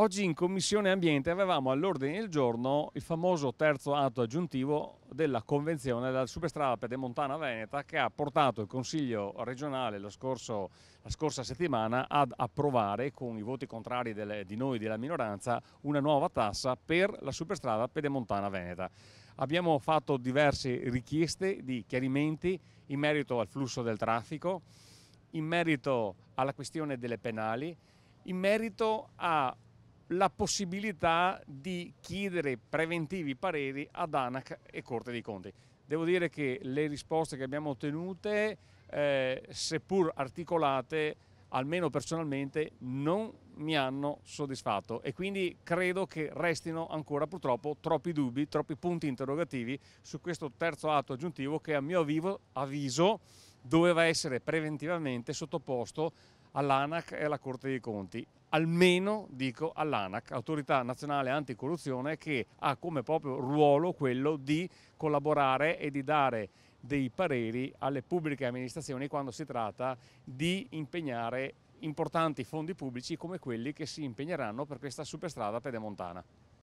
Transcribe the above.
Oggi in Commissione Ambiente avevamo all'ordine del giorno il famoso terzo atto aggiuntivo della Convenzione della Superstrada Pedemontana Veneta che ha portato il Consiglio regionale scorso, la scorsa settimana ad approvare con i voti contrari delle, di noi della minoranza una nuova tassa per la Superstrada Pedemontana Veneta. Abbiamo fatto diverse richieste di chiarimenti in merito al flusso del traffico, in merito alla questione delle penali, in merito a la possibilità di chiedere preventivi pareri ad ANAC e Corte dei Conti. Devo dire che le risposte che abbiamo ottenute, eh, seppur articolate, almeno personalmente non mi hanno soddisfatto e quindi credo che restino ancora purtroppo troppi dubbi, troppi punti interrogativi su questo terzo atto aggiuntivo che a mio avviso doveva essere preventivamente sottoposto all'ANAC e alla Corte dei Conti, almeno dico all'ANAC, Autorità Nazionale Anticorruzione, che ha come proprio ruolo quello di collaborare e di dare dei pareri alle pubbliche amministrazioni quando si tratta di impegnare importanti fondi pubblici come quelli che si impegneranno per questa superstrada pedemontana.